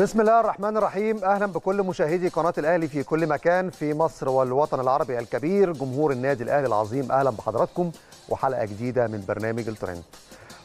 بسم الله الرحمن الرحيم اهلا بكل مشاهدي قناه الاهلي في كل مكان في مصر والوطن العربي الكبير جمهور النادي الاهلي العظيم اهلا بحضراتكم وحلقه جديده من برنامج الترند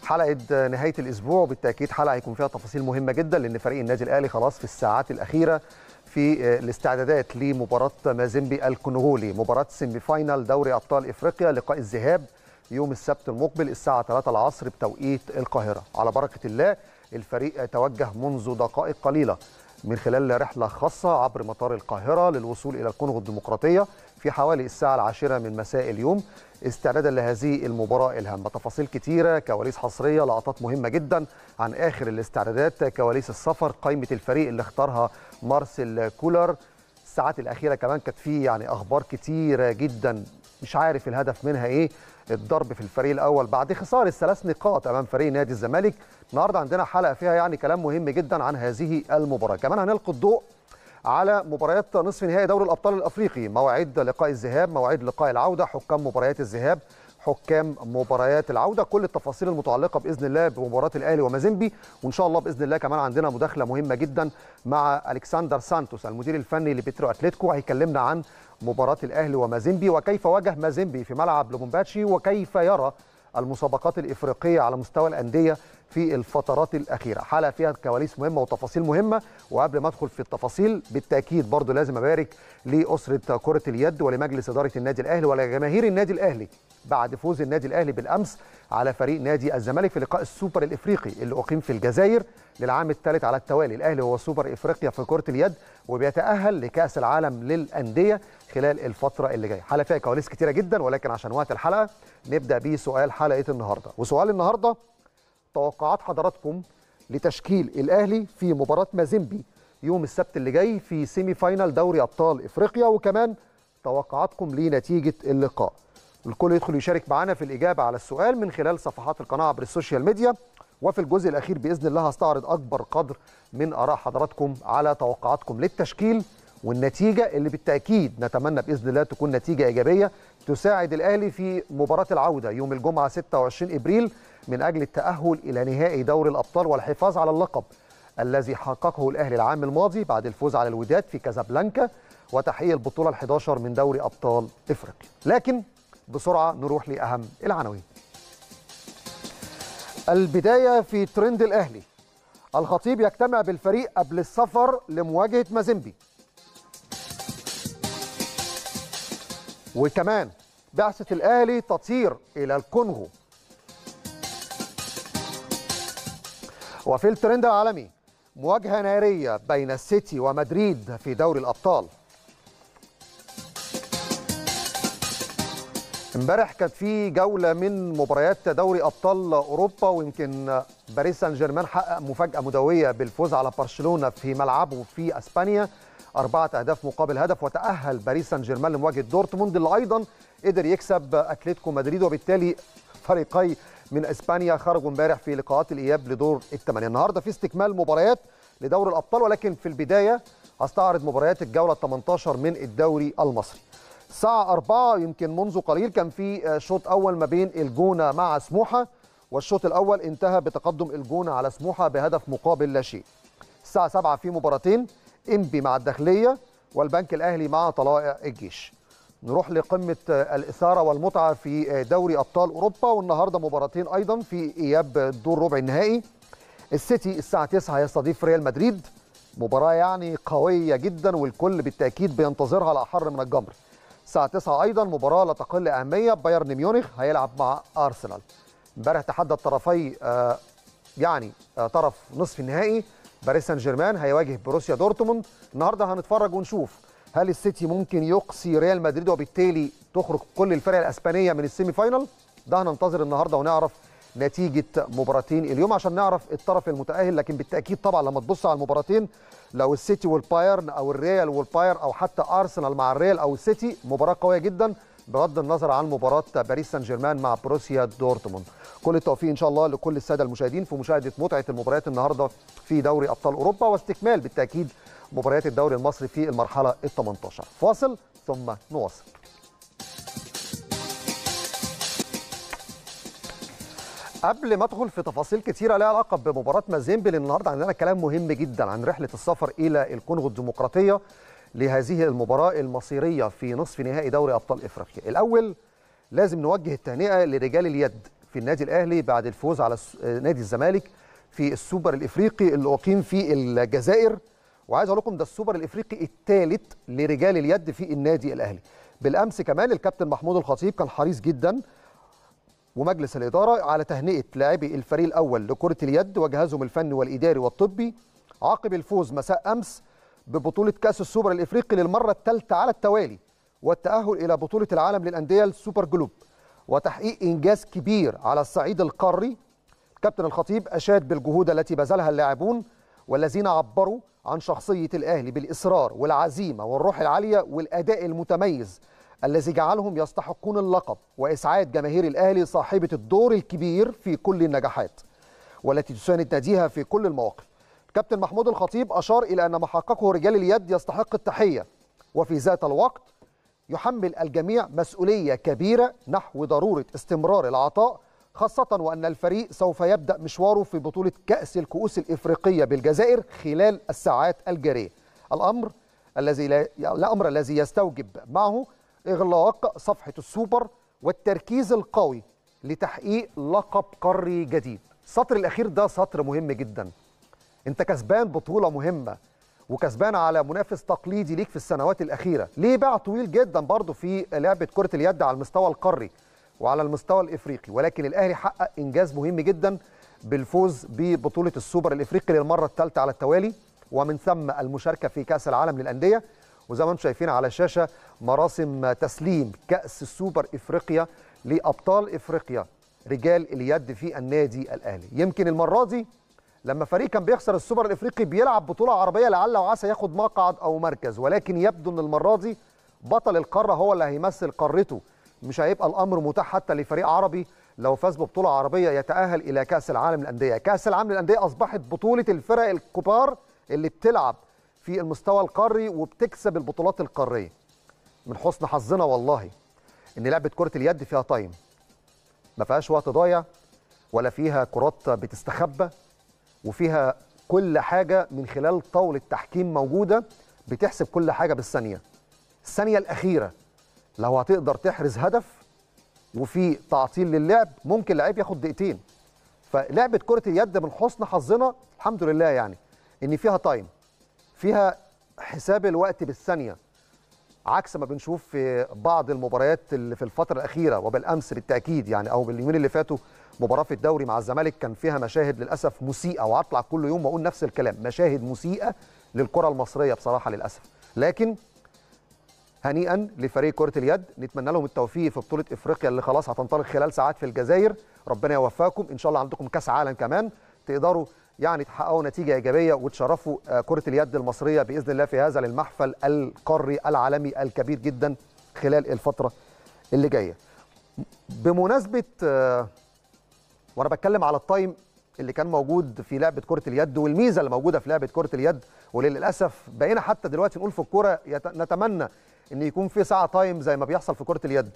حلقه نهايه الاسبوع وبالتاكيد حلقه هيكون فيها تفاصيل مهمه جدا لان فريق النادي الاهلي خلاص في الساعات الاخيره في آه، الاستعدادات لمباراه مازيمبي الكونغولي مباراه سيمي فاينال دوري ابطال افريقيا لقاء الذهاب يوم السبت المقبل الساعه 3 العصر بتوقيت القاهره على بركه الله الفريق توجه منذ دقائق قليلة من خلال رحلة خاصة عبر مطار القاهرة للوصول إلى الكونغو الديمقراطية في حوالي الساعة العاشرة من مساء اليوم استعدادا لهذه المباراة الهامة تفاصيل كتيرة كواليس حصرية لقطات مهمة جدا عن آخر الاستعدادات كواليس السفر قائمة الفريق اللي اختارها مارسيل كولر الساعات الأخيرة كمان كانت في يعني أخبار كتيرة جدا مش عارف الهدف منها إيه الضرب في الفريق الاول بعد خساره الثلاث نقاط امام فريق نادي الزمالك النهارده عندنا حلقه فيها يعني كلام مهم جدا عن هذه المباراه كمان هنلقي الضوء على مباريات نصف نهائي دوري الابطال الافريقي مواعيد لقاء الذهاب مواعيد لقاء العوده حكام مباريات الذهاب حكام مباريات العوده كل التفاصيل المتعلقه باذن الله بمباراه الاهلي ومازيمبي وان شاء الله باذن الله كمان عندنا مداخله مهمه جدا مع الكسندر سانتوس المدير الفني لبترو اتلتيكو هيكلمنا عن مباراة الأهلي ومازيمبي وكيف واجه مازيمبي في ملعب لومباتشي وكيف يرى المسابقات الإفريقية على مستوى الأندية في الفترات الاخيره حلقه فيها كواليس مهمه وتفاصيل مهمه وقبل ما ادخل في التفاصيل بالتاكيد برضو لازم ابارك لاسره كره اليد ولمجلس اداره النادي الاهلي ولجماهير النادي الاهلي بعد فوز النادي الاهلي بالامس على فريق نادي الزمالك في لقاء السوبر الافريقي اللي اقيم في الجزائر للعام الثالث على التوالي الاهلي هو سوبر افريقيا في كره اليد وبيتاهل لكاس العالم للانديه خلال الفتره اللي جايه حلقه فيها كواليس كتيره جدا ولكن عشان وقت الحلقه نبدا بسؤال حلقه النهارده وسؤال النهارده توقعات حضراتكم لتشكيل الاهلي في مباراه مازيمبي يوم السبت اللي جاي في سيمي فاينال دوري ابطال افريقيا وكمان توقعاتكم لنتيجه اللقاء الكل يدخل يشارك معنا في الاجابه على السؤال من خلال صفحات القناه عبر السوشيال ميديا وفي الجزء الاخير باذن الله هستعرض اكبر قدر من اراء حضراتكم على توقعاتكم للتشكيل والنتيجه اللي بالتاكيد نتمنى باذن الله تكون نتيجه ايجابيه تساعد الاهلي في مباراه العوده يوم الجمعه 26 ابريل من اجل التاهل الى نهائي دوري الابطال والحفاظ على اللقب الذي حققه الاهلي العام الماضي بعد الفوز على الوداد في كازابلانكا وتحقيق البطوله ال11 من دوري ابطال افريقيا لكن بسرعه نروح لاهم العناوين البدايه في ترند الاهلي الخطيب يجتمع بالفريق قبل السفر لمواجهه مازيمبي وكمان بعثة الأهلي تطير إلى الكونغو وفي الترند العالمي مواجهة نارية بين السيتي ومدريد في دوري الأبطال امبارح كانت في جولة من مباريات دوري أبطال أوروبا ويمكن باريس سان جيرمان حقق مفاجأة مدوية بالفوز على برشلونة في ملعبه في أسبانيا أربعة أهداف مقابل هدف وتأهل باريس سان جيرمان لمواجهة دورتموند اللي أيضا قدر يكسب أتلتيكو مدريد وبالتالي فريقي من إسبانيا خرجوا امبارح في لقاءات الإياب لدور الثمانية النهاردة في استكمال مباريات لدور الأبطال ولكن في البداية هستعرض مباريات الجولة 18 من الدوري المصري الساعة 4 يمكن منذ قليل كان في شوط أول ما بين الجونة مع سموحة والشوط الأول انتهى بتقدم الجونة على سموحة بهدف مقابل لا شيء الساعة 7 في مباراتين انبي مع الداخليه والبنك الاهلي مع طلائع الجيش نروح لقمه آه، الاثاره والمتعه في آه، دوري ابطال اوروبا والنهارده مباراتين ايضا في اياب الدور ربع النهائي السيتي الساعه 9 هيستضيف ريال مدريد مباراه يعني قويه جدا والكل بالتاكيد بينتظرها على حر من الجمر الساعه 9 ايضا مباراه لا تقل اهميه بايرن ميونخ هيلعب مع ارسنال امبارح تحدى الطرفي آه، يعني طرف نصف النهائي باريس سان جيرمان هيواجه بروسيا دورتموند النهارده هنتفرج ونشوف هل السيتي ممكن يقصي ريال مدريد وبالتالي تخرج كل الفرق الاسبانيه من السيمي فاينل ده هننتظر النهارده ونعرف نتيجه مباراتين اليوم عشان نعرف الطرف المتاهل لكن بالتاكيد طبعا لما تبص على المباراتين لو السيتي والبايرن او الريال والبايرن او حتى ارسنال مع الريال او السيتي مباراه قويه جدا بغض النظر عن مباراه باريس سان جيرمان مع بروسيا دورتموند كل التوفيق ان شاء الله لكل الساده المشاهدين في مشاهده متعه المباريات النهارده في دوري ابطال اوروبا واستكمال بالتاكيد مباريات الدوري المصري في المرحله ال 18 فاصل ثم نواصل قبل ما ادخل في تفاصيل كثيره لها علاقه بمباراه مازيمبل النهارده عندنا كلام مهم جدا عن رحله السفر الى الكونغو الديمقراطيه لهذه المباراة المصيرية في نصف نهائي دوري أبطال إفريقيا الأول لازم نوجه التهنئة لرجال اليد في النادي الأهلي بعد الفوز على آه، نادي الزمالك في السوبر الإفريقي اللي أقيم في الجزائر وعايز أقول لكم ده السوبر الإفريقي الثالث لرجال اليد في النادي الأهلي بالأمس كمان الكابتن محمود الخطيب كان حريص جدا ومجلس الإدارة على تهنئة لاعبي الفريق الأول لكرة اليد وجهازهم الفني والإداري والطبي عقب الفوز مساء أمس ببطولة كأس السوبر الإفريقي للمرة الثالثة على التوالي والتأهل إلى بطولة العالم للأندية السوبر جلوب وتحقيق إنجاز كبير على الصعيد القاري كابتن الخطيب أشاد بالجهود التي بذلها اللاعبون والذين عبروا عن شخصية الأهلي بالإصرار والعزيمة والروح العالية والأداء المتميز الذي جعلهم يستحقون اللقب وإسعاد جماهير الأهلي صاحبة الدور الكبير في كل النجاحات والتي تساند ناديها في كل المواقف كابتن محمود الخطيب أشار إلى أن ما حققه رجال اليد يستحق التحية وفي ذات الوقت يحمل الجميع مسؤولية كبيرة نحو ضرورة استمرار العطاء خاصة وأن الفريق سوف يبدأ مشواره في بطولة كأس الكؤوس الإفريقية بالجزائر خلال الساعات الجارية الأمر الذي لا الأمر الذي يستوجب معه إغلاق صفحة السوبر والتركيز القوي لتحقيق لقب قاري جديد السطر الأخير ده سطر مهم جداً انت كسبان بطوله مهمه وكسبان على منافس تقليدي ليك في السنوات الاخيره ليه باع طويل جدا برضه في لعبه كره اليد على المستوى القاري وعلى المستوى الافريقي ولكن الاهلي حقق انجاز مهم جدا بالفوز ببطوله السوبر الافريقي للمره الثالثه على التوالي ومن ثم المشاركه في كاس العالم للانديه وزي ما انتم شايفين على الشاشه مراسم تسليم كاس السوبر افريقيا لابطال افريقيا رجال اليد في النادي الاهلي يمكن المره دي لما فريق كان بيخسر السوبر الافريقي بيلعب بطوله عربيه لعل وعسى ياخد مقعد او مركز ولكن يبدو ان المره دي بطل القاره هو اللي هيمثل قارته مش هيبقى الامر متاح حتى لفريق عربي لو فاز ببطوله عربيه يتاهل الى كاس العالم للانديه كاس العالم للانديه اصبحت بطوله الفرق الكبار اللي بتلعب في المستوى القاري وبتكسب البطولات القاريه من حسن حظنا والله ان لعبه كره اليد فيها تايم ما فيهاش وقت ضايع ولا فيها كرات بتستخبى وفيها كل حاجه من خلال طاوله تحكيم موجوده بتحسب كل حاجه بالثانيه الثانيه الاخيره لو هتقدر تحرز هدف وفي تعطيل للعب ممكن لعيب ياخد دقيقتين فلعبه كره اليد من حسن حظنا الحمد لله يعني ان فيها تايم فيها حساب الوقت بالثانيه عكس ما بنشوف في بعض المباريات اللي في الفتره الاخيره وبالامس بالتاكيد يعني او باليومين اللي فاتوا مباراه في الدوري مع الزمالك كان فيها مشاهد للاسف مسيئه وهطلع كل يوم واقول نفس الكلام مشاهد مسيئه للكره المصريه بصراحه للاسف لكن هنيئا لفريق كره اليد نتمنى لهم التوفيق في بطوله افريقيا اللي خلاص هتنطلق خلال ساعات في الجزائر ربنا يوفقكم ان شاء الله عندكم كاس عالم كمان تقدروا يعني تحققوا نتيجه ايجابيه وتشرفوا آه، كره اليد المصريه باذن الله في هذا المحفل القاري العالمي الكبير جدا خلال الفتره اللي جايه. بمناسبه آه، وانا بتكلم على التايم اللي كان موجود في لعبه كره اليد والميزه اللي موجوده في لعبه كره اليد وللاسف بقينا حتى دلوقتي نقول في الكوره نتمنى ان يكون في ساعه تايم زي ما بيحصل في كره اليد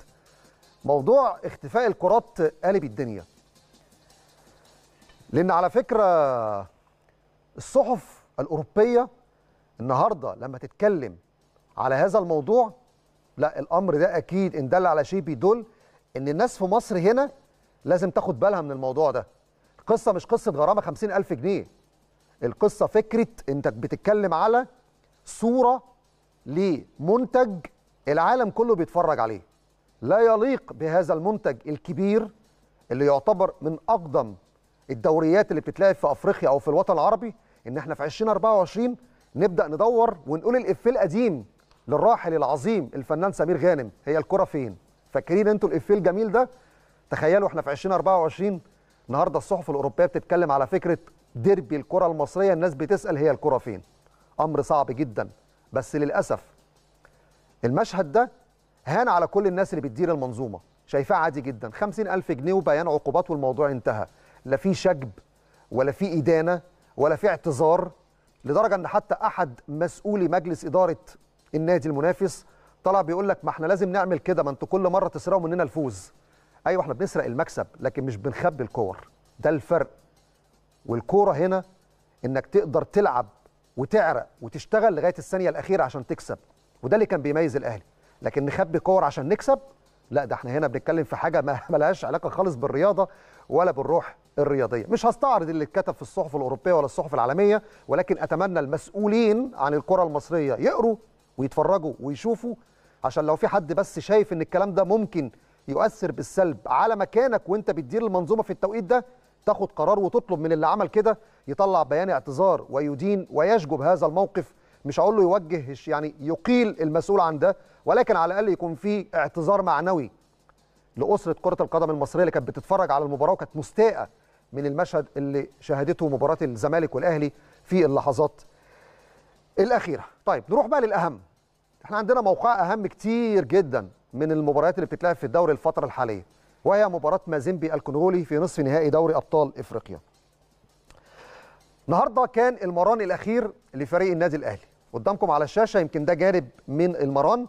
موضوع اختفاء الكرات قالب الدنيا لان على فكره الصحف الاوروبيه النهارده لما تتكلم على هذا الموضوع لا الامر ده اكيد ان دل على شيء بيدل ان الناس في مصر هنا لازم تاخد بالها من الموضوع ده القصه مش قصه غرامه الف جنيه القصه فكره انت بتتكلم على صوره لمنتج العالم كله بيتفرج عليه لا يليق بهذا المنتج الكبير اللي يعتبر من اقدم الدوريات اللي بتتلعب في افريقيا او في الوطن العربي ان احنا في 2024 نبدا ندور ونقول الافيه القديم للراحل العظيم الفنان سمير غانم هي الكره فين فاكرين انتوا الافيه الجميل ده تخيلوا احنا في 2024 النهارده الصحف الاوروبيه بتتكلم على فكره ديربي الكره المصريه الناس بتسال هي الكره فين امر صعب جدا بس للاسف المشهد ده هان على كل الناس اللي بتدير المنظومه شايفاه عادي جدا 50000 جنيه وبيان عقوبات والموضوع انتهى لا في شجب ولا في إدانة ولا في اعتذار لدرجة أن حتى أحد مسؤولي مجلس إدارة النادي المنافس طلع بيقول لك ما احنا لازم نعمل كده ما انتوا كل مرة تسرقوا مننا الفوز أيوة احنا بنسرق المكسب لكن مش بنخبي الكور ده الفرق والكورة هنا إنك تقدر تلعب وتعرق وتشتغل لغاية الثانية الأخيرة عشان تكسب وده اللي كان بيميز الأهلي لكن نخبي كور عشان نكسب لا ده احنا هنا بنتكلم في حاجه ما لهاش علاقه خالص بالرياضه ولا بالروح الرياضيه مش هستعرض اللي اتكتب في الصحف الاوروبيه ولا الصحف العالميه ولكن اتمنى المسؤولين عن الكره المصريه يقروا ويتفرجوا ويشوفوا عشان لو في حد بس شايف ان الكلام ده ممكن يؤثر بالسلب على مكانك وانت بتدير المنظومه في التوقيت ده تاخد قرار وتطلب من اللي عمل كده يطلع بيان اعتذار ويدين ويشجب هذا الموقف مش هقول له يوجه يعني يقيل المسؤول عن ده ولكن على الاقل يكون في اعتذار معنوي لاسره كره القدم المصريه اللي كانت بتتفرج على المباراه وكانت مستاءه من المشهد اللي شهدته مباراه الزمالك والاهلي في اللحظات الاخيره طيب نروح بقى للاهم احنا عندنا موقع اهم كتير جدا من المباريات اللي بتتلعب في الدوري الفتره الحاليه وهي مباراه مازيمبي الكونغولي في نصف نهائي دوري ابطال افريقيا النهارده كان المران الاخير لفريق النادي الاهلي قدامكم على الشاشه يمكن ده جانب من المران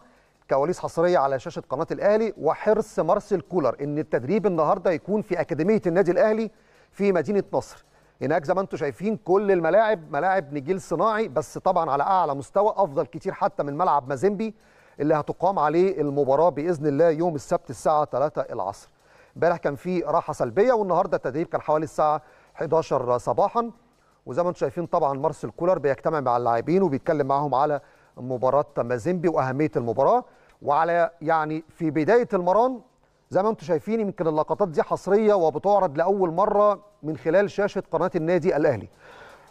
كواليس حصريه على شاشه قناه الاهلي وحرص مارسيل كولر ان التدريب النهارده يكون في اكاديميه النادي الاهلي في مدينه نصر هناك زي ما انتم شايفين كل الملاعب ملاعب نجيل صناعي بس طبعا على اعلى مستوى افضل كتير حتى من ملعب مازيمبي اللي هتقام عليه المباراه باذن الله يوم السبت الساعه 3 العصر امبارح كان في راحه سلبيه والنهارده التدريب كان حوالي الساعه 11 صباحا وزي ما انتم شايفين طبعا مارسيل كولر بيجتمع مع اللاعبين وبيتكلم معاهم على مباراه مازيمبي واهميه المباراه وعلى يعني في بدايه المران زي ما انتم شايفين يمكن اللقطات دي حصريه وبتعرض لاول مره من خلال شاشه قناه النادي الاهلي.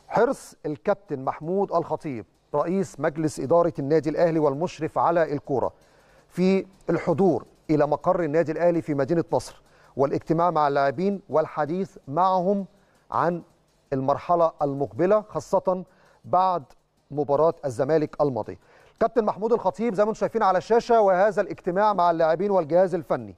حرص الكابتن محمود الخطيب رئيس مجلس اداره النادي الاهلي والمشرف على الكوره في الحضور الى مقر النادي الاهلي في مدينه نصر والاجتماع مع اللاعبين والحديث معهم عن المرحله المقبله خاصه بعد مباراه الزمالك الماضيه. كابتن محمود الخطيب زي ما انتم شايفين على الشاشه وهذا الاجتماع مع اللاعبين والجهاز الفني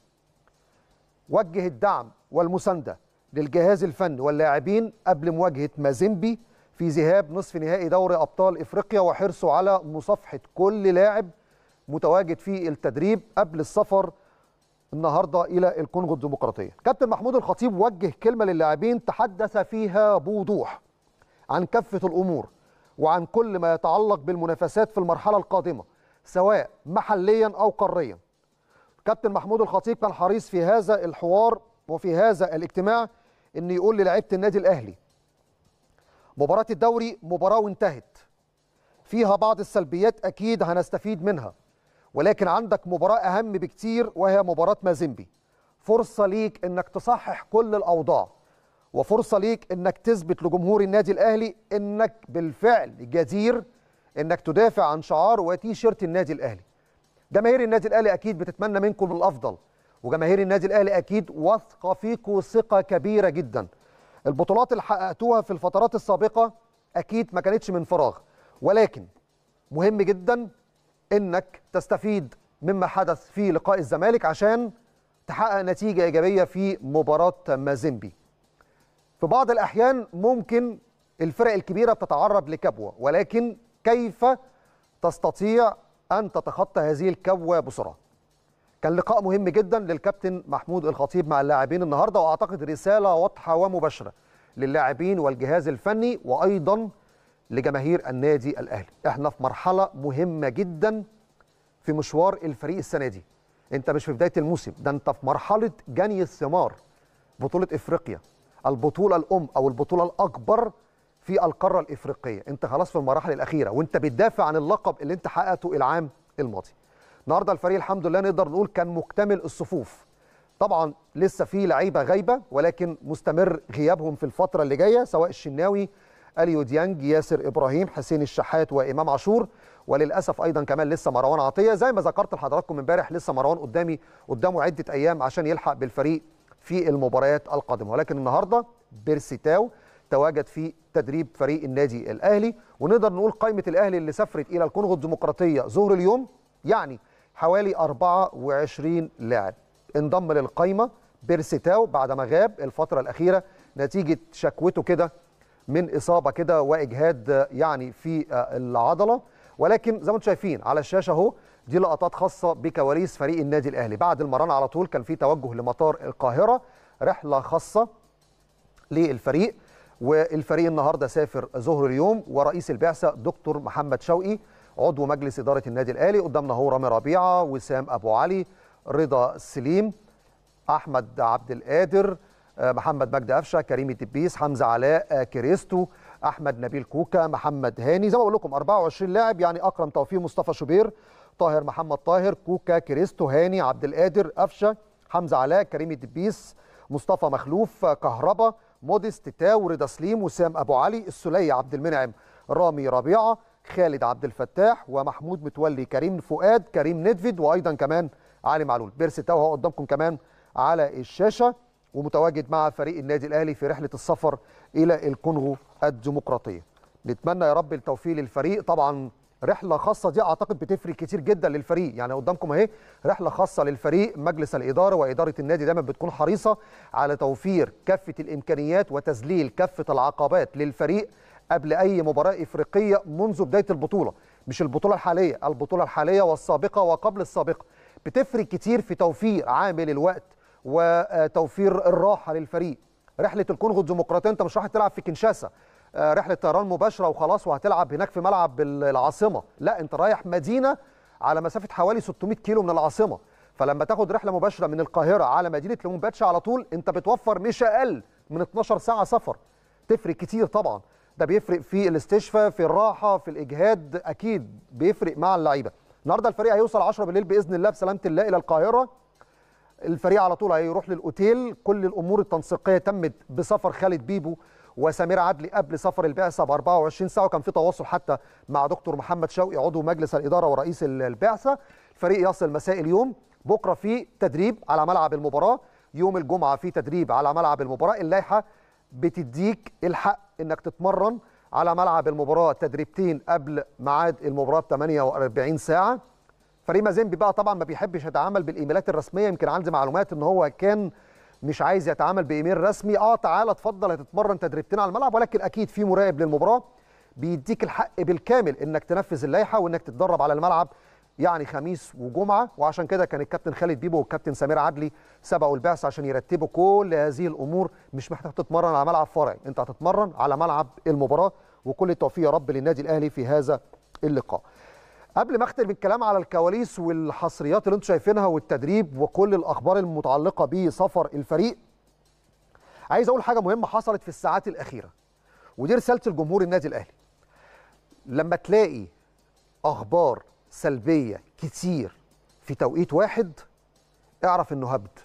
وجه الدعم والمسانده للجهاز الفني واللاعبين قبل مواجهه مازيمبي في ذهاب نصف نهائي دوري ابطال افريقيا وحرصه على مصافحه كل لاعب متواجد في التدريب قبل السفر النهارده الى الكونغو الديمقراطيه. كابتن محمود الخطيب وجه كلمه للاعبين تحدث فيها بوضوح عن كافه الامور وعن كل ما يتعلق بالمنافسات في المرحلة القادمة سواء محليا أو قاريا كابتن محمود الخطيب كان حريص في هذا الحوار وفي هذا الاجتماع أن يقول للاعيبة النادي الأهلي مباراة الدوري مباراة وانتهت فيها بعض السلبيات أكيد هنستفيد منها ولكن عندك مباراة أهم بكتير وهي مباراة مازيمبي فرصة ليك أنك تصحح كل الأوضاع وفرصه ليك انك تثبت لجمهور النادي الاهلي انك بالفعل جدير انك تدافع عن شعار وتي شيرت النادي الاهلي جماهير النادي الاهلي اكيد بتتمنى منكم الافضل وجماهير النادي الاهلي اكيد واثقه فيكم ثقه كبيره جدا البطولات اللي حققتوها في الفترات السابقه اكيد ما كانتش من فراغ ولكن مهم جدا انك تستفيد مما حدث في لقاء الزمالك عشان تحقق نتيجه ايجابيه في مباراه مازيمبي في بعض الأحيان ممكن الفرق الكبيرة تتعرض لكبوة ولكن كيف تستطيع أن تتخطى هذه الكبوة بسرعة كان لقاء مهم جدا للكابتن محمود الخطيب مع اللاعبين النهاردة وأعتقد رسالة واضحة ومباشرة للاعبين والجهاز الفني وأيضا لجماهير النادي الأهلي احنا في مرحلة مهمة جدا في مشوار الفريق السنة دي انت مش في بداية الموسم ده انت في مرحلة جني الثمار بطولة افريقيا البطوله الام او البطوله الاكبر في القاره الافريقيه انت خلاص في المراحل الاخيره وانت بتدافع عن اللقب اللي انت حققته العام الماضي النهارده الفريق الحمد لله نقدر نقول كان مكتمل الصفوف طبعا لسه في لعيبه غايبه ولكن مستمر غيابهم في الفتره اللي جايه سواء الشناوي اليو ديانج ياسر ابراهيم حسين الشحات وامام عاشور وللاسف ايضا كمان لسه مروان عطيه زي ما ذكرت لحضراتكم امبارح لسه مروان قدامي قدامه عده ايام عشان يلحق بالفريق في المباريات القادمه ولكن النهارده بيرسيتاو تواجد في تدريب فريق النادي الاهلي ونقدر نقول قائمه الاهلي اللي سافرت الى الكونغو الديمقراطيه ظهر اليوم يعني حوالي 24 لاعب انضم للقائمه بيرسيتاو بعد ما غاب الفتره الاخيره نتيجه شكوته كده من اصابه كده واجهاد يعني في العضله ولكن زي ما انتم شايفين على الشاشه اهو دي لقطات خاصه بكواليس فريق النادي الاهلي بعد المران على طول كان في توجه لمطار القاهره رحله خاصه للفريق والفريق النهارده سافر ظهر اليوم ورئيس البعثه دكتور محمد شوقي عضو مجلس اداره النادي الاهلي قدامنا هو رامي ربيعه وسام ابو علي رضا سليم احمد عبد القادر آه، محمد مجدي قفشه كريم الدبيس حمزه علاء آه، كريستو احمد نبيل كوكا محمد هاني زي ما بقول لكم 24 لاعب يعني اكرم توفيق مصطفى شوبير طاهر محمد طاهر كوكا كريستو هاني عبد القادر قفشه حمزه علاء كريم الدبيس مصطفى مخلوف كهربا موديس تتاو رضا سليم وسام ابو علي السلية عبد المنعم رامي ربيعه خالد عبد الفتاح ومحمود متولي كريم فؤاد كريم ندفيد وايضا كمان علي معلول بيرس تاو هو قدامكم كمان على الشاشه ومتواجد مع فريق النادي الاهلي في رحله السفر الى الكونغو الديمقراطيه نتمنى يا رب التوفيق للفريق طبعا رحله خاصه دي اعتقد بتفرق كتير جدا للفريق يعني قدامكم اهي رحله خاصه للفريق مجلس الاداره واداره النادي دايما بتكون حريصه على توفير كافه الامكانيات وتذليل كافه العقبات للفريق قبل اي مباراه افريقيه منذ بدايه البطوله مش البطوله الحاليه البطوله الحاليه والسابقه وقبل السابقه بتفرق كتير في توفير عامل الوقت وتوفير الراحه للفريق رحله الكونغو الديمقراطيه انت مش راح تلعب في كنشاسه آه، رحله طيران مباشره وخلاص وهتلعب هناك في ملعب العاصمه لا انت رايح مدينه على مسافه حوالي 600 كيلو من العاصمه فلما تاخد رحله مباشره من القاهره على مدينه لمباتشه على طول انت بتوفر مش اقل من 12 ساعه سفر تفرق كتير طبعا ده بيفرق في الاستشفاء في الراحه في الاجهاد اكيد بيفرق مع اللعيبه النهارده الفريق هيوصل 10 بالليل باذن الله بسلامه الله الى القاهره الفريق على طول هيروح للاوتيل كل الامور التنسيقيه تمت بسفر خالد بيبو وسمير عدلي قبل سفر البعثه ب 24 ساعه وكان في تواصل حتى مع دكتور محمد شوقي عضو مجلس الاداره ورئيس البعثه الفريق يصل مساء اليوم بكره في تدريب على ملعب المباراه يوم الجمعه في تدريب على ملعب المباراه اللائحه بتديك الحق انك تتمرن على ملعب المباراه تدريبتين قبل ميعاد المباراه ب 48 ساعه فريق مازيمبي بقى طبعا ما بيحبش يتعامل بالايميلات الرسميه يمكن عندي معلومات ان هو كان مش عايز يتعامل بايميل رسمي اه تعالى اتفضل هتتمرن تدريبتين على الملعب ولكن اكيد في مراقب للمباراه بيديك الحق بالكامل انك تنفذ اللائحه وانك تتدرب على الملعب يعني خميس وجمعه وعشان كده كان الكابتن خالد بيبو والكابتن سمير عدلي سبقوا البعث عشان يرتبوا كل هذه الامور مش محتاج تتمرن على ملعب فرعي انت هتتمرن على ملعب المباراه وكل التوفيق يا رب للنادي الاهلي في هذا اللقاء قبل ما اختم الكلام على الكواليس والحصريات اللي انتم شايفينها والتدريب وكل الاخبار المتعلقه بسفر الفريق عايز اقول حاجه مهمه حصلت في الساعات الاخيره ودي رساله الجمهور النادي الاهلي لما تلاقي اخبار سلبيه كتير في توقيت واحد اعرف انه هبد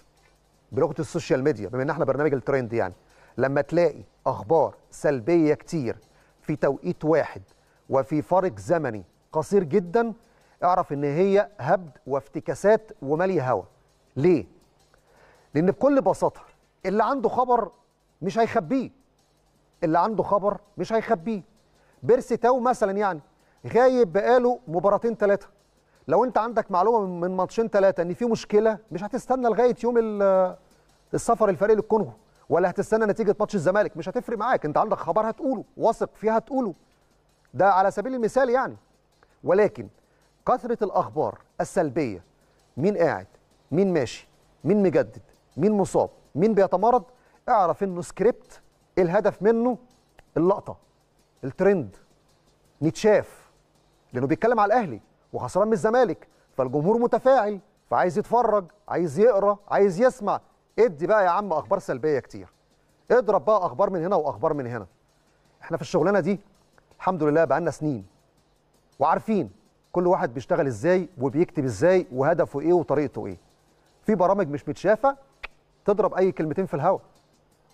بلغه السوشيال ميديا بما ان احنا برنامج الترند يعني لما تلاقي اخبار سلبيه كتير في توقيت واحد وفي فرق زمني قصير جدا اعرف ان هي هبد وافتكاسات وماليه هوا ليه لان بكل بساطه اللي عنده خبر مش هيخبيه اللي عنده خبر مش هيخبيه بيرسي تاو مثلا يعني غايب بقاله مباراتين ثلاثه لو انت عندك معلومه من ماتشين ثلاثه ان في مشكله مش هتستنى لغايه يوم السفر الفريق للكونغو ولا هتستنى نتيجه ماتش الزمالك مش هتفرق معاك انت عندك خبر هتقوله واثق فيها هتقوله ده على سبيل المثال يعني ولكن كثرة الأخبار السلبية مين قاعد مين ماشي مين مجدد مين مصاب مين بيتمرض اعرف انه سكريبت الهدف منه اللقطة الترند نتشاف لانه بيتكلم على الاهلي وخسران من الزمالك فالجمهور متفاعل فعايز يتفرج عايز يقرا عايز يسمع ادي بقى يا عم اخبار سلبيه كتير اضرب بقى اخبار من هنا واخبار من هنا احنا في الشغلانه دي الحمد لله بقالنا سنين وعارفين كل واحد بيشتغل ازاي وبيكتب ازاي وهدفه ايه وطريقته ايه في برامج مش متشافه تضرب اي كلمتين في الهواء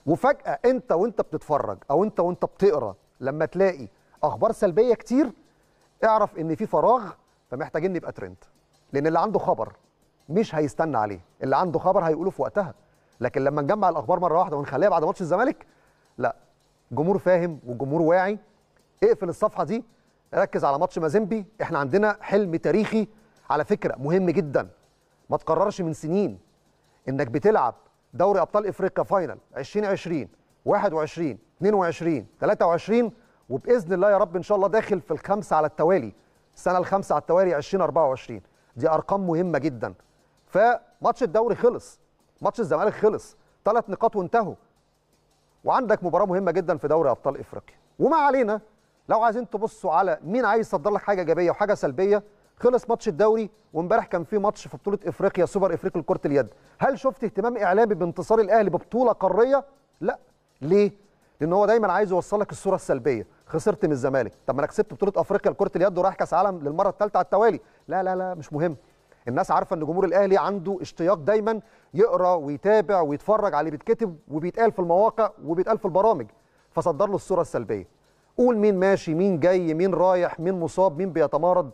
وفجاه انت وانت بتتفرج او انت وانت بتقرا لما تلاقي اخبار سلبيه كتير اعرف ان في فراغ فمحتاجين نبقى ترند لان اللي عنده خبر مش هيستنى عليه اللي عنده خبر هيقوله في وقتها لكن لما نجمع الاخبار مره واحده ونخليها بعد ماتش الزمالك لا جمهور فاهم والجمهور واعي اقفل الصفحه دي ركز على ماتش مازيمبي احنا عندنا حلم تاريخي على فكره مهم جدا ما تقررش من سنين انك بتلعب دوري ابطال افريقيا فاينل 2020 21 22 23 وباذن الله يا رب ان شاء الله داخل في الخمسه على التوالي السنه الخمسه على التوالي 2024 دي ارقام مهمه جدا فماتش الدوري خلص ماتش الزمالك خلص ثلاث نقاط وانتهوا وعندك مباراه مهمه جدا في دوري ابطال افريقيا وما علينا لو عايزين تبصوا على مين عايز يصدر لك حاجه ايجابيه وحاجه سلبيه خلص ماتش الدوري وامبارح كان في ماتش في بطوله افريقيا سوبر افريقيا لكره اليد هل شفت اهتمام اعلامي بانتصار الاهلي ببطوله قاريه لا ليه لان هو دايما عايز يوصل لك الصوره السلبيه خسرت من الزمالك طب ما انا كسبت بطوله افريقيا لكره اليد ورايح كاس عالم للمره الثالثه على التوالي لا لا لا مش مهم الناس عارفه ان جمهور الاهلي عنده اشتياق دايما يقرا ويتابع ويتفرج على اللي بيتكتب وبيتقال في المواقع وبيتقال في البرامج فصدر له الصوره السلبيه قول مين ماشي مين جاي مين رايح مين مصاب مين بيتمارض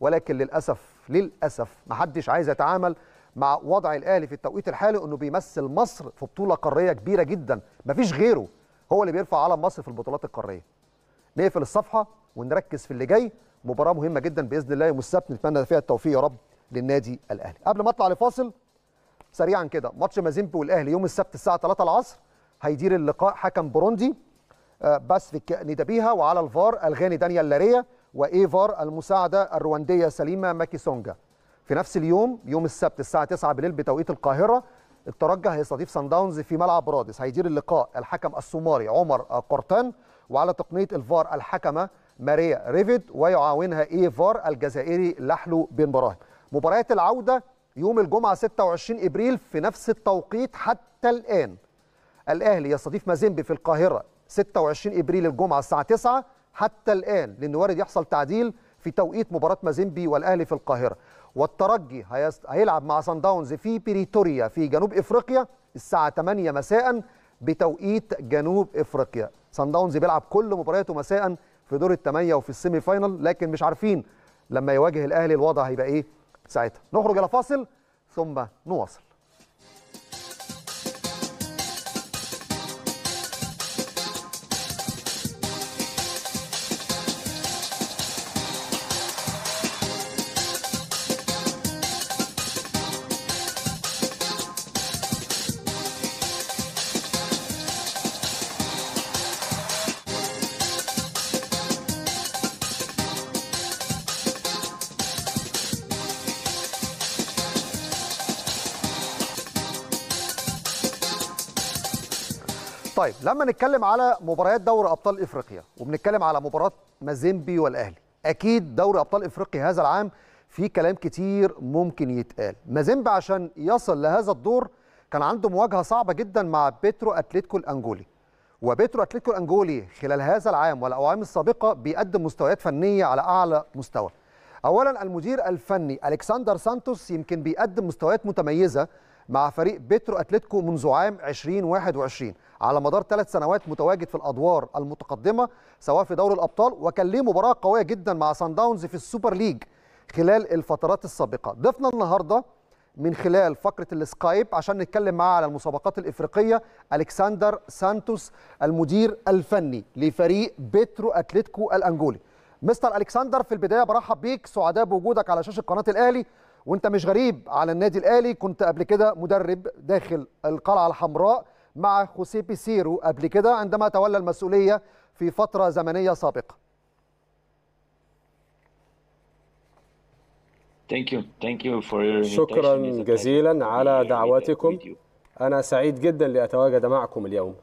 ولكن للأسف للأسف محدش عايز يتعامل مع وضع الأهلي في التوقيت الحالي أنه بيمثل مصر في بطولة قارية كبيرة جدا مفيش غيره هو اللي بيرفع علم مصر في البطولات القارية نقفل الصفحة ونركز في اللي جاي مباراة مهمة جدا بإذن الله يوم السبت نتمنى فيها التوفيق يا رب للنادي الأهلي قبل ما أطلع لفاصل سريعا كده ماتش مازيمبي والأهلي يوم السبت الساعة 3 العصر هيدير اللقاء حكم بروندي باسفيك ندبيها وعلى الفار الغاني دانيال لاريا وايفار المساعده الروانديه سليمه ماكيسونجا في نفس اليوم يوم السبت الساعه 9 بالليل بتوقيت القاهره الترجي هيستضيف سان داونز في ملعب رادس هيدير اللقاء الحكم الصومالي عمر قرطان وعلى تقنيه الفار الحكمه ماريا ريفيد ويعاونها ايفار الجزائري لحلو بن براهيم مباريات العوده يوم الجمعه 26 ابريل في نفس التوقيت حتى الان الاهلي يستضيف مازيمبي في القاهره 26 ابريل الجمعه الساعه 9 حتى الان لان وارد يحصل تعديل في توقيت مباراه مازيمبي والاهلي في القاهره والترجي هيلعب مع سان داونز في بريتوريا في جنوب افريقيا الساعه 8 مساء بتوقيت جنوب افريقيا سان داونز بيلعب كل مبارياته مساء في دور الثمانيه وفي السيمي فاينل لكن مش عارفين لما يواجه الاهلي الوضع هيبقى ايه ساعتها نخرج الى فاصل ثم نواصل طيب لما نتكلم على مباريات دوري ابطال افريقيا وبنتكلم على مباراه مازيمبي والاهلي اكيد دوري ابطال افريقيا هذا العام في كلام كتير ممكن يتقال مازيمبي عشان يصل لهذا الدور كان عنده مواجهه صعبه جدا مع بيترو اتلتيكو الانجولي وبيترو اتلتيكو الانجولي خلال هذا العام والاعوام السابقه بيقدم مستويات فنيه على اعلى مستوى اولا المدير الفني الكسندر سانتوس يمكن بيقدم مستويات متميزه مع فريق بيترو أتلتيكو منذ عام 2021 على مدار ثلاث سنوات متواجد في الأدوار المتقدمة سواء في دوري الأبطال وكان ليه مباراة قوية جدا مع سان داونز في السوبر ليج خلال الفترات السابقة ضفنا النهاردة من خلال فقرة السكايب عشان نتكلم معاه على المسابقات الإفريقية ألكسندر سانتوس المدير الفني لفريق بيترو أتلتيكو الأنجولي مستر ألكسندر في البداية برحب بيك سعداء بوجودك على شاشة قناة الأهلي وانت مش غريب على النادي الاهلي كنت قبل كده مدرب داخل القلعه الحمراء مع خوسيه بيسيرو قبل كده عندما تولى المسؤوليه في فتره زمنيه سابقه شكرا جزيلا على دعوتكم انا سعيد جدا لاتواجد معكم اليوم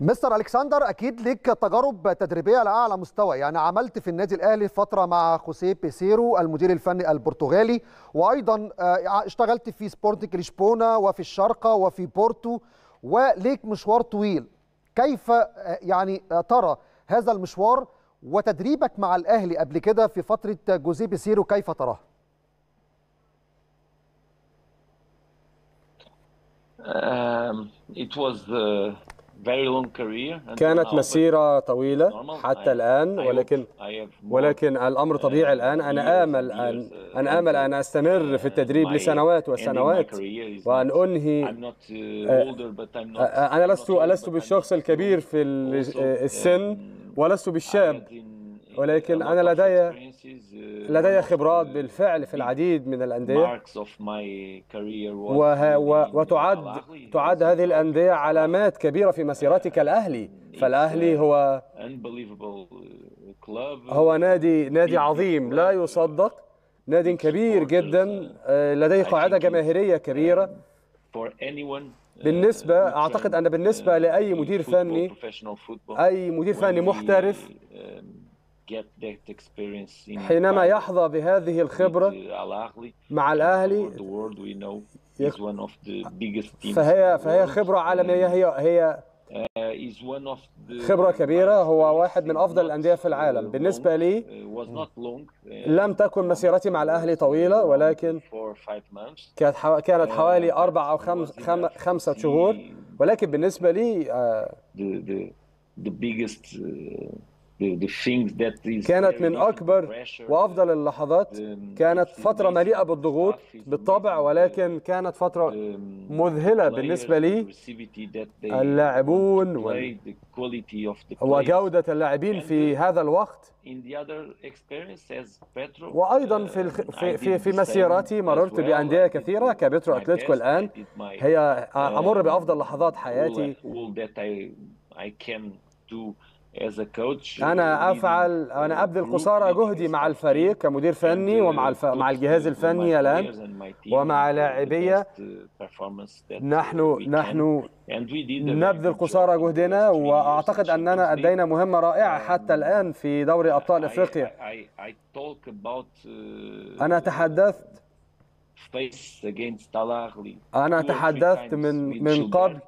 مستر الكسندر اكيد ليك تجارب تدريبيه على اعلى مستوى يعني عملت في النادي الاهلي فتره مع خوسيه بيسيرو المدير الفني البرتغالي وايضا آه، اشتغلت في سبورتنج لشبونه وفي الشارقه وفي بورتو وليك مشوار طويل كيف آه، يعني آه، ترى هذا المشوار وتدريبك مع الاهلي قبل كده في فتره جوزيه بيسيرو كيف تراه Um, it was uh, كانت مسيرة طويلة حتى الآن ولكن ولكن الأمر طبيعي الآن أنا آمل أن uh, أنا آمل أن uh, أستمر في التدريب لسنوات وسنوات وأن أنهي uh, آه، آه، آه، أنا لست لست بالشخص الكبير في السن um, ولست بالشاب ولكن أنا لدي Uh, لدي خبرات uh, بالفعل في العديد من الأندية وه... و... وتعد تعد هذه الأندية علامات كبيرة في مسيرتك uh, الأهلي فالأهلي هو هو نادي نادي عظيم لا يصدق نادي كبير جدا آه، لديه قاعدة جماهيرية um, كبيرة بالنسبة um, أعتقد أن بالنسبة لأي مدير فني أي مدير فني محترف um, حينما يحظى بهذه الخبرة uh, مع الأهلي فهي فهي خبرة عالمية هي هي uh, خبرة كبيرة هو واحد من أفضل الأندية في uh, العالم بالنسبة لي لم تكن مسيرتي مع الأهلي طويلة ولكن كانت كانت حوالي أربع أو خمس خمسة شهور ولكن بالنسبة لي آه، كانت من أكبر وأفضل اللحظات um, كانت فترة مليئة بالضغوط بالطبع ولكن كانت فترة um, مذهلة بالنسبة لي اللاعبون وجودة اللاعبين في uh, هذا الوقت وأيضا في, uh, الخ... في, في, في مسيرتي مررت بأندية كثيرة كبترو أتلتيكو الآن هي أمر بأفضل لحظات حياتي انا افعل انا ابذل قصارى جهدي مع الفريق كمدير فني ومع الف... مع الجهاز الفني الان ومع لاعبيه uh, نحن نحن نبذل قصارى جهدنا واعتقد اننا ادينا مهمه رائعه um, حتى الان في دوري ابطال افريقيا uh, انا تحدثت أنا تحدثت من من قبل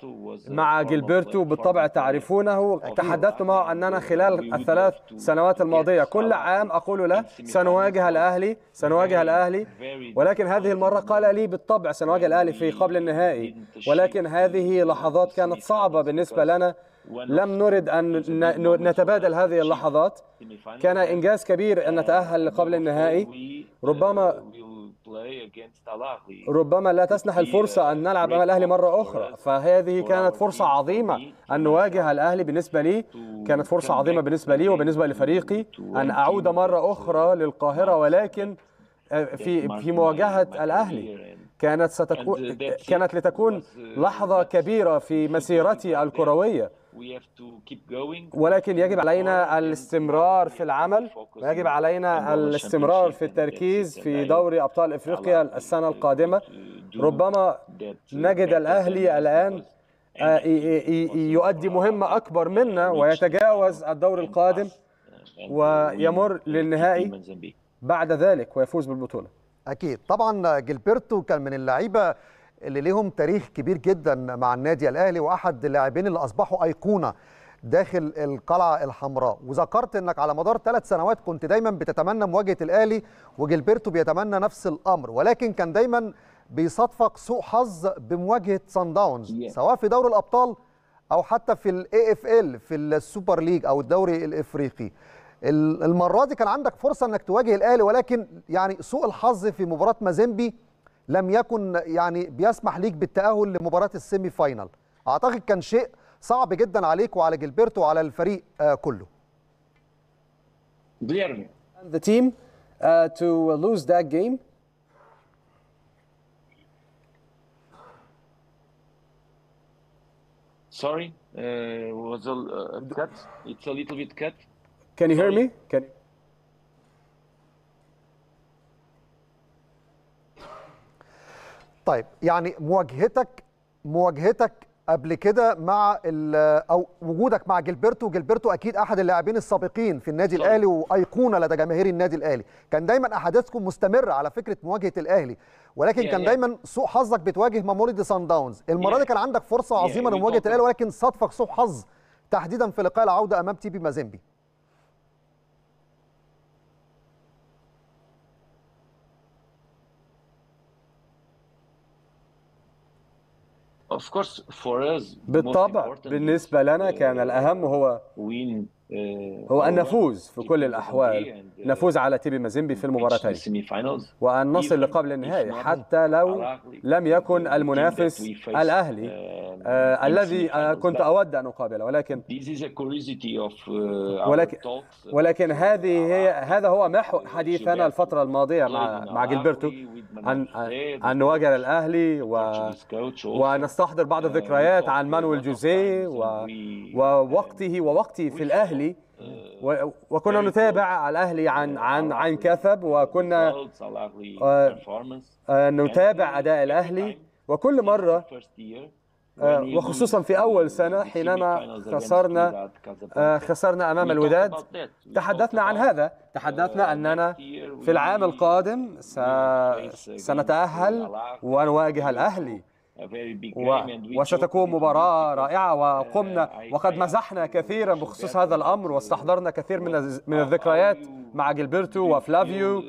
مع جيلبرتو بالطبع تعرفونه تحدثت معه أننا خلال الثلاث سنوات الماضية كل عام أقول له سنواجه الأهلي سنواجه الأهلي ولكن هذه المرة قال لي بالطبع سنواجه الأهلي في قبل النهائي ولكن هذه لحظات كانت صعبة بالنسبة لنا لم نرد أن نتبادل هذه اللحظات كان إنجاز كبير أن نتأهل قبل النهائي uh, ربما ربما لا تسنح الفرصة أن uh, نلعب أمام الأهلي مرة أخرى فهذه كانت فرصة عظيمة أن نواجه الأهلي بالنسبة لي كانت فرصة عظيمة بالنسبة لي وبالنسبة لفريقي أن أعود مرة أخرى للقاهرة ولكن آه، في في مواجهة الأهلي كانت ستكون كانت لتكون uh, لحظة كبيرة في مسيرتي الكروية ولكن يجب علينا الاستمرار في العمل ويجب علينا الاستمرار في التركيز في دوري ابطال افريقيا السنه القادمه ربما نجد الاهلي الان آه، يؤدي uh, مهمه اكبر منا ويتجاوز الدور القادم uh, ويمر للنهائي بعد ذلك ويفوز بالبطوله اكيد طبعا جيلبرتو كان من اللعيبه اللي ليهم تاريخ كبير جدا مع النادي الاهلي واحد اللاعبين اللي اصبحوا ايقونه داخل القلعه الحمراء وذكرت انك على مدار ثلاث سنوات كنت دايما بتتمنى مواجهه الاهلي وجلبرتو بيتمنى نفس الامر ولكن كان دايما بيصادفك سوء حظ بمواجهه سان داونز سواء في دوري الابطال او حتى في الاي اف ال في السوبر ليج او الدوري الافريقي المره دي كان عندك فرصه انك تواجه الاهلي ولكن يعني سوء الحظ في مباراه مازيمبي لم يكن يعني بيسمح ليك بالتاهل لمباراه السيمي فاينل اعتقد كان شيء صعب جدا عليك وعلى جيلبرتو وعلى الفريق آه، كله the team uh, to lose that game sorry uh, was a, a uh, cut it's a little bit cut can you sorry. hear me can you طيب يعني مواجهتك مواجهتك قبل كده مع او وجودك مع جيلبرتو جيلبرتو اكيد احد اللاعبين السابقين في النادي الاهلي وايقونه لدى جماهير النادي الاهلي كان دايما احاديثكم مستمره على فكره مواجهه الاهلي ولكن يا كان يا دايما سوء حظك بتواجه دي سان داونز المره دي كان عندك فرصه عظيمه لمواجهه الاهلي ولكن صادفك سوء حظ تحديدا في لقاء العوده امام تيبي مازيمبي بالطبع بالنسبة لنا كان الأهم هو آه، هو أن نفوز في كل الأحوال آه، نفوز على تيبي مازيمبي في المباراتين وأن نصل لقبل النهائي حتى لو لم يكن المنافس الأهلي uh, آه، الذي كنت أود أن أقابله ولكن uh, ولكن, uh, ولكن هذه هي هذا هو محور حديثنا الفترة الماضية مع مع جيلبرتو عن عن نواجه الأهلي و ونستحضر بعض الذكريات عن مانويل جوزيه ووقته ووقته في الأهلي الاهلي أه، وكنا نتابع الاهلي عن أه، عن عن كثب وكنا أه، نتابع اداء الاهلي وكل مره وخصوصا في اول سنه حينما خسرنا خسرنا امام الوداد تحدثنا عن هذا تحدثنا uh, اننا في العام القادم سنتاهل ونواجه الاهلي وستكون مباراة رائعة uh, وقمنا وقد مزحنا كثيرا بخصوص هذا الأمر واستحضرنا كثير من الذكريات مع جيلبرتو وفلافيو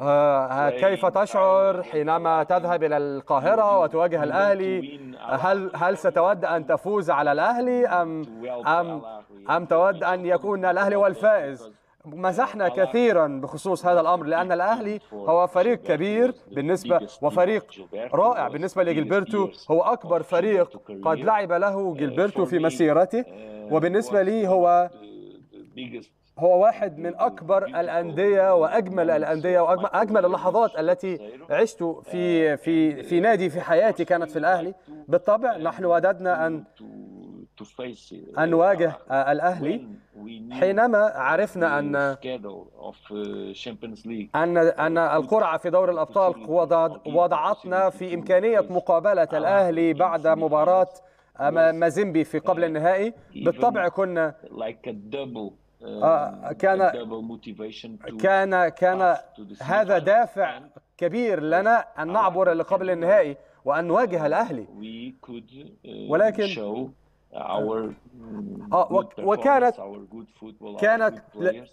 آه، آه، كيف تشعر حينما تذهب إلى القاهرة وتواجه الأهلي هل هل ستود أن تفوز على الأهلي أم أم أم تود أن يكون الأهلي هو الفائز مزحنا كثيرا بخصوص هذا الامر لان الاهلي هو فريق كبير بالنسبه وفريق رائع بالنسبه لجيلبرتو هو اكبر فريق قد لعب له آه، جيلبرتو في مسيرته آه، وبالنسبه لي آه، هو هو واحد من أكبر الأندية وأجمل الأندية وأجمل اللحظات التي عشت في في في نادي في حياتي كانت في الأهلي بالطبع نحن وددنا أن آه، أن نواجه آه، الأهلي حينما عرفنا أن آه، أن أن القرعة في دور الأبطال وضعتنا في إمكانية مقابلة ah, الأهلي بعد مباراة مازيمبي في قبل النهائي بالطبع كنا um, كان كان كان هذا دافع كبير لنا أن نعبر لقبل النهائي وأن نواجه الأهلي um, ولكن our اه, mm, آه، وكانت كانت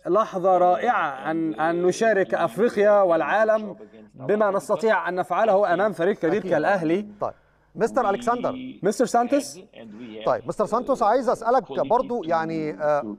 لحظة رائعة أن uh, أن نشارك أفريقيا والعالم بما نستطيع أن نفعله أمام فريق كبير كالأهلي طيب مستر الكسندر مستر سانتوس طيب مستر سانتوس uh, عايز اسالك برضو يعني آه،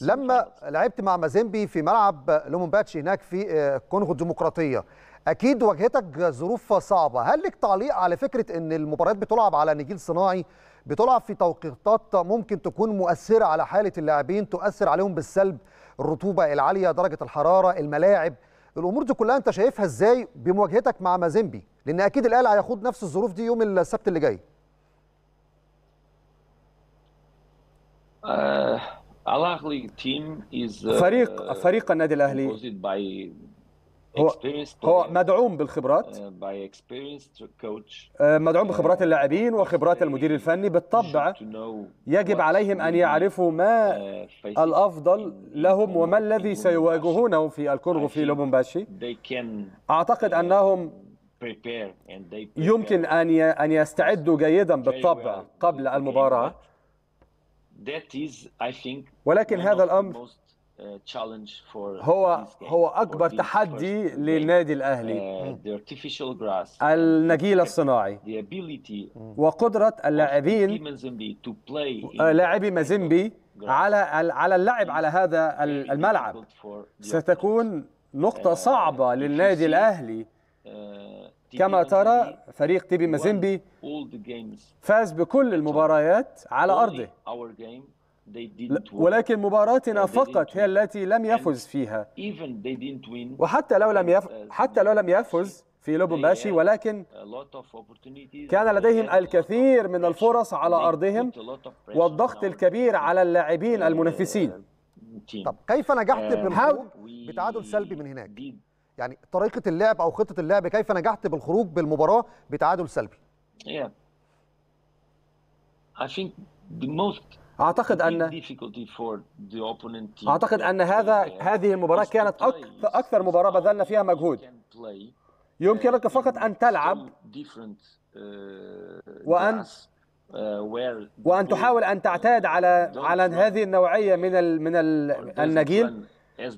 لما لعبت مع مازيمبي في ملعب لومومباتشي هناك في الكونغو آه، الديمقراطيه اكيد واجهتك ظروف صعبه هل لك تعليق على فكره ان المباريات بتلعب على نجيل صناعي بتلعب في توقيتات ممكن تكون مؤثره على حاله اللاعبين تؤثر عليهم بالسلب الرطوبه العاليه درجه الحراره الملاعب الامور دي كلها انت شايفها ازاي بمواجهتك مع مازيمبي لان اكيد الاهلي هيخوض نفس الظروف دي يوم السبت اللي جاي آه، آه، فريق فريق النادي الاهلي هو هو مدعوم بالخبرات uh, uh, مدعوم بخبرات uh, اللاعبين وخبرات المدير الفني بالطبع يجب عليهم ان يعرفوا ما الافضل لهم وما الذي سيواجهونه في الكونغو في لوبومباشي اعتقد انهم يمكن ان ان يستعدوا جيدا بالطبع قبل المباراه ولكن هذا الامر هو هو اكبر تحدي للنادي الاهلي uh, النجيل الصناعي وقدره اللاعبين آه، لاعبي مازيمبي على على اللعب على هذا الملعب ستكون نقطه uh, صعبه للنادي الاهلي uh, كما ترى فريق تيبي مازيمبي فاز بكل المباريات على ارضه ولكن مباراتنا فقط هي التي لم يفز فيها وحتى لو لم يف... حتى لو لم يفز في لوبومباشي ولكن كان لديهم الكثير من الفرص على أرضهم والضغط الكبير على اللاعبين المنافسين uh, طب كيف نجحت بالخروج بتعادل سلبي من هناك؟ يعني طريقة اللعب أو خطة اللعب كيف نجحت بالخروج بالمباراة بتعادل سلبي؟ Yeah. I think the most اعتقد ان اعتقد ان هذا هذه المباراه كانت اكثر مباراه بذلنا فيها مجهود يمكنك فقط ان تلعب uh, وان uh, وان تحاول ان تعتاد على على هذه النوعيه من من النجيل uh, آه،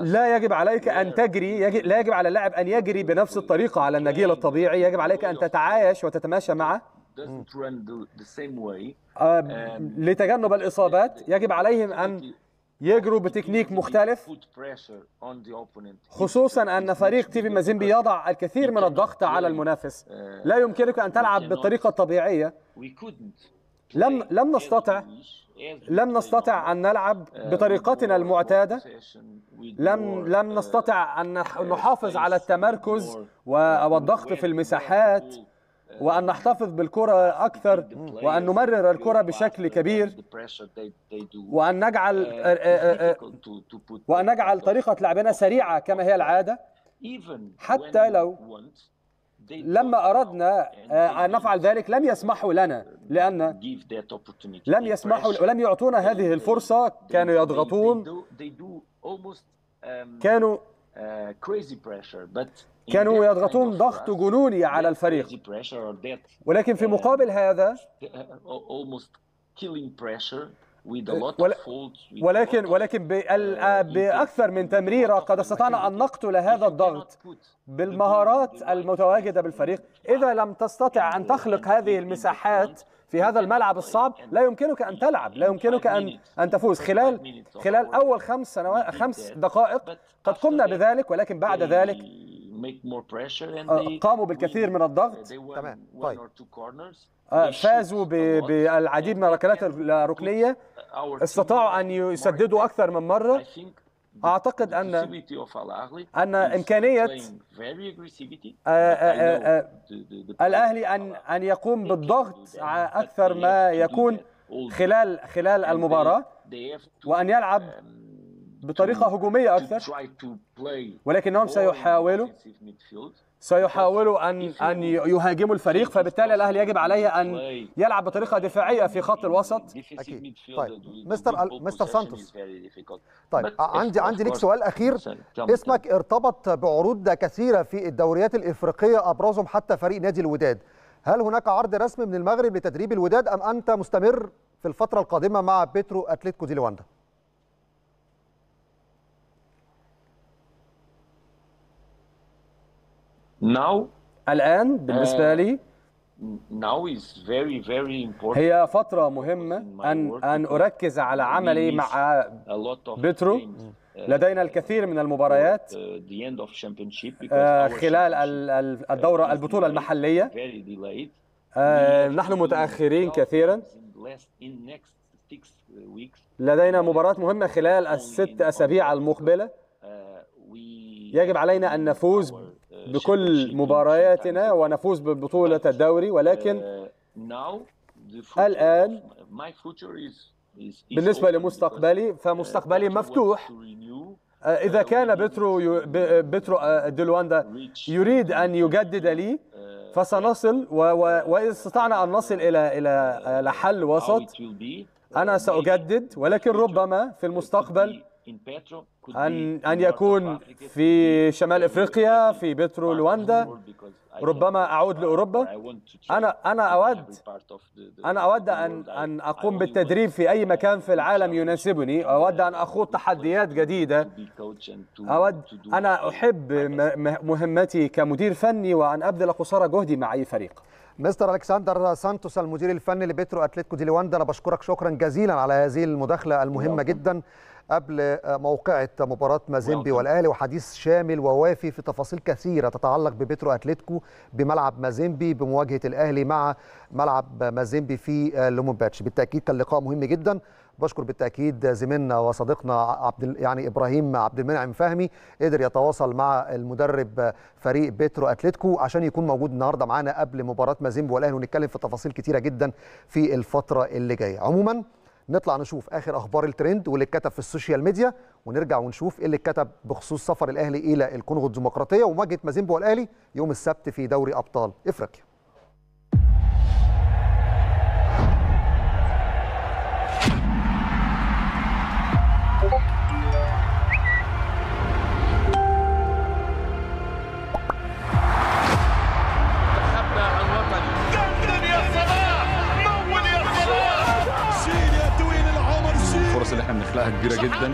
لا يجب عليك ان تجري يجب لا يجب على اللاعب ان يجري بنفس الطريقه على النجيل الطبيعي يجب عليك ان تتعايش وتتماشى معه doesn't run the same way. آه، لتجنب الإصابات يجب عليهم أن يجروا بتكنيك مختلف خصوصا أن فريق تيفي مازيمبي يضع الكثير من الضغط على المنافس uh, لا يمكنك أن تلعب بالطريقة الطبيعية لم لم نستطع لم uh, نستطع أن نلعب بطريقتنا المعتادة لم لم نستطع أن نحافظ على التمركز والضغط في المساحات وأن نحتفظ بالكرة أكثر وأن نمرر الكرة بشكل كبير وأن نجعل uh, آه، آه، آه، وأن نجعل طريقة لعبنا سريعة كما هي العادة حتى لو لما أردنا أن نفعل ذلك لم يسمحوا لنا uh, لأن لم يسمحوا ولم يعطونا هذه الفرصة كانوا يضغطون um, كانوا uh, كانوا يضغطون ضغط جنوني على الفريق ولكن في مقابل هذا ولكن ولكن باكثر من تمريره قد استطعنا ان نقتل هذا الضغط بالمهارات المتواجده بالفريق اذا لم تستطع ان تخلق هذه المساحات في هذا الملعب الصعب لا يمكنك ان تلعب لا يمكنك ان ان تفوز خلال خلال اول خمس سنوات خمس دقائق قد قمنا بذلك ولكن بعد ذلك آه، قاموا بالكثير من الضغط تمام طيب آه، فازوا بالعديد من الركلات الركنيه uh, استطاعوا ان يسددوا اكثر من مره اعتقد ان ان امكانيه الاهلي آه، ان ان يقوم بالضغط اكثر ما يكون خلال خلال المباراه وان يلعب um, بطريقة هجومية أكثر ولكنهم سيحاولوا سيحاولوا أن أن يهاجموا الفريق فبالتالي الأهلي يجب عليه أن يلعب بطريقة دفاعية في خط الوسط أكيد طيب مستر ال... مستر سانتوس طيب آه، عندي عندي ليك سؤال أخير اسمك ارتبط بعروض كثيرة في الدوريات الإفريقية أبرزهم حتى فريق نادي الوداد هل هناك عرض رسمي من المغرب لتدريب الوداد أم أنت مستمر في الفترة القادمة مع بيترو أتلتيكو دي لواندا؟ Now, الآن بالنسبة uh, لي هي فترة مهمة أن أن أركز على عملي مع بترو uh, لدينا الكثير من المباريات uh, خلال الدورة البطولة المحلية نحن متأخرين كثيرا لدينا مباراة مهمة خلال الست أسابيع المقبلة يجب علينا أن نفوز بكل مبارياتنا ونفوز ببطولة الدوري ولكن uh, الآن بالنسبة لمستقبلي فمستقبلي مفتوح uh, إذا uh, كان بترو بترو دلواندا يريد أن يجدد لي فسنصل وإذا استطعنا أن نصل إلى إلى إلى حل وسط أنا سأجدد ولكن ربما في المستقبل أن, أن يكون في شمال إفريقيا في بيترو لواندا ربما أعود لأوروبا أنا أنا أود أنا أود أن أن أقوم بالتدريب في أي مكان في العالم يناسبني أود أن أخوض تحديات جديدة أود أنا أحب مهمتي كمدير فني وأن أبذل قصارى جهدي مع أي فريق مستر الكسندر سانتوس المدير الفني لبيترو اتلتيكو دي لواندا انا بشكرك شكرا جزيلا على هذه المداخله المهمه جدا قبل موقعة مباراة مازيمبي والأهلي وحديث شامل ووافي في تفاصيل كثيرة تتعلق ببترو أتلتيكو بملعب مازيمبي بمواجهة الأهلي مع ملعب مازيمبي في لومباتش بالتأكيد كان لقاء مهم جدا بشكر بالتاكيد زميلنا وصديقنا عبد يعني ابراهيم عبد المنعم فهمي قدر يتواصل مع المدرب فريق بترو اتلتيكو عشان يكون موجود النهارده معانا قبل مباراه مازيمبي والاهلي ونتكلم في تفاصيل كثيره جدا في الفتره اللي جايه عموما نطلع نشوف اخر اخبار الترند واللي اتكتب في السوشيال ميديا ونرجع ونشوف ايه اللي اتكتب بخصوص سفر الاهلي الى الكونغو الديمقراطيه ومواجهه مازيمبو والاهلي يوم السبت في دوري ابطال افريقيا مساحه كبيره جدا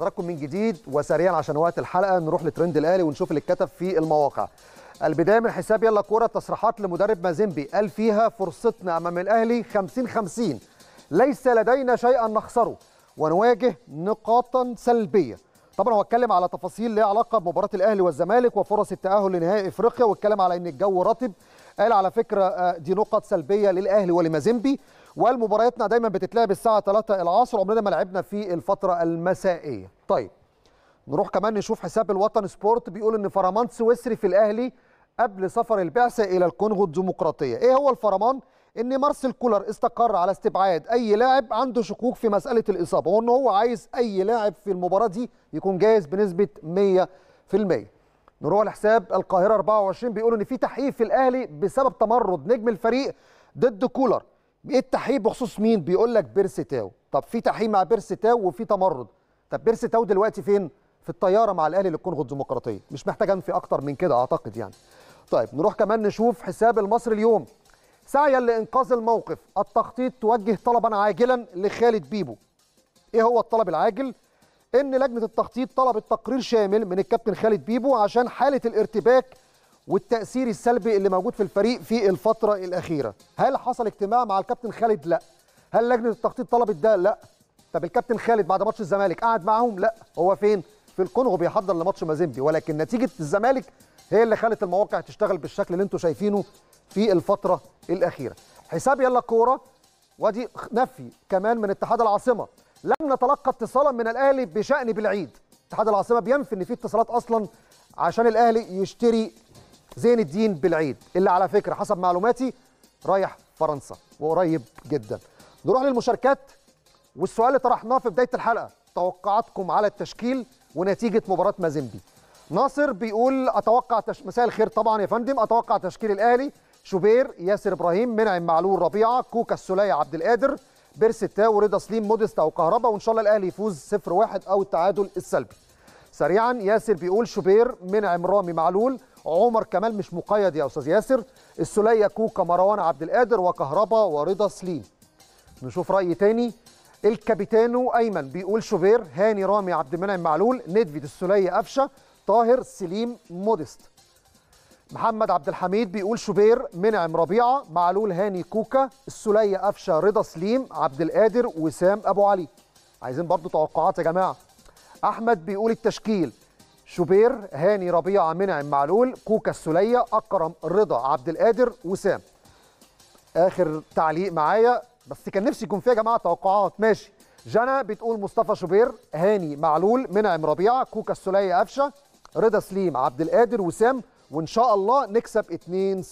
حضراتكم من جديد وسريعا عشان وقت الحلقه نروح لترند الاهلي ونشوف اللي اتكتب في المواقع البدايه من حساب يلا كوره تصريحات لمدرب مازيمبي قال فيها فرصتنا امام الاهلي 50 50 ليس لدينا شيئا نخسره ونواجه نقاطا سلبيه طبعا هو اتكلم على تفاصيل ليها علاقه بمباراه الاهلي والزمالك وفرص التاهل لنهائي افريقيا واتكلم على ان الجو رطب قال على فكره آه، دي نقط سلبيه للاهلي ولمازيمبي والمبارياتنا دايما بتتلعب الساعه 3 العصر عمرنا ما لعبنا في الفتره المسائيه طيب نروح كمان نشوف حساب الوطن سبورت بيقول ان فرمان سويسري في الاهلي قبل سفر البعثه الى الكونغو الديمقراطيه ايه هو الفرمان ان مارسيل كولر استقر على استبعاد اي لاعب عنده شكوك في مساله الاصابه وان هو عايز اي لاعب في المباراه دي يكون جاهز بنسبه 100% نروح لحساب القاهره 24 بيقولوا ان في تحقيق في الاهلي بسبب تمرد نجم الفريق ضد كولر ايه التحقيق بخصوص مين بيقول لك بيرسي تاو طب في تحقيق مع بيرسي تاو وفي تمرد طب بيرسي تاو دلوقتي فين في الطياره مع الاهلي للكونغو الديمقراطيه مش محتاج انفي اكتر من كده اعتقد يعني طيب نروح كمان نشوف حساب المصري اليوم سعيا لانقاذ الموقف التخطيط توجه طلبا عاجلا لخالد بيبو ايه هو الطلب العاجل ان لجنه التخطيط طلبت تقرير شامل من الكابتن خالد بيبو عشان حاله الارتباك والتاثير السلبي اللي موجود في الفريق في الفتره الاخيره هل حصل اجتماع مع الكابتن خالد لا هل لجنه التخطيط طلبت ده لا طب الكابتن خالد بعد ماتش الزمالك قعد معاهم لا هو فين في الكونغو بيحضر لماتش مازيمبي ولكن نتيجه الزمالك هي اللي خلت المواقع تشتغل بالشكل اللي انتم شايفينه في الفتره الاخيره حساب يلا كوره ودي نفي كمان من اتحاد العاصمه لم نتلقى اتصالا من الاهلي بشان بالعيد اتحاد العاصمه بينفي ان في اتصالات اصلا عشان الاهلي يشتري زين الدين بالعيد اللي على فكره حسب معلوماتي رايح فرنسا وقريب جدا نروح للمشاركات والسؤال اللي طرحناه في بدايه الحلقه توقعاتكم على التشكيل ونتيجه مباراه مازيمبي ناصر بيقول اتوقع تش... مساء الخير طبعا يا فندم اتوقع تشكيل الاهلي شوبير ياسر ابراهيم منعم معلول ربيعه كوكا السليع عبد القادر بيرس تا رضا سليم مودست او كهربا وان شاء الله الاهلي يفوز 0-1 او التعادل السلبي سريعا ياسر بيقول شوبير منعم رامي معلول عمر كمال مش مقيد يا استاذ ياسر السليه كوكا مروان عبد القادر وكهربا ورضا سليم نشوف راي تاني الكابيتانو ايمن بيقول شوبير هاني رامي عبد المنعم معلول ندفيد السليه قفشه طاهر سليم مودست محمد عبد الحميد بيقول شوبير منعم ربيعه معلول هاني كوكا السليه قفشه رضا سليم عبد القادر وسام ابو علي عايزين برضو توقعات يا جماعه احمد بيقول التشكيل شوبير هاني ربيعة منعم معلول كوكا السلية أكرم رضا عبد القادر وسام آخر تعليق معايا بس كان نفسي يكون فيها يا جماعة توقعات ماشي جنى بتقول مصطفى شوبير هاني معلول منعم ربيعة كوكا السلية قفشة رضا سليم عبد القادر وسام وإن شاء الله نكسب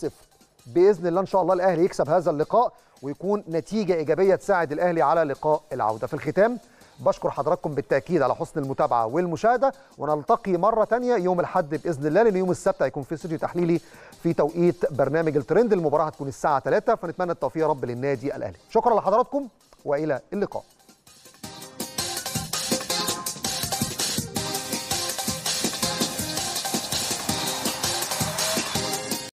2-0 باذن الله ان شاء الله الاهلي يكسب هذا اللقاء ويكون نتيجه ايجابيه تساعد الاهلي على لقاء العوده في الختام بشكر حضراتكم بالتاكيد على حسن المتابعه والمشاهده ونلتقي مره ثانيه يوم الاحد باذن الله لان يوم السبت هيكون في استوديو تحليلي في توقيت برنامج الترند المباراه هتكون الساعه 3 فنتمنى التوفيق يا رب للنادي الاهلي شكرا لحضراتكم والى اللقاء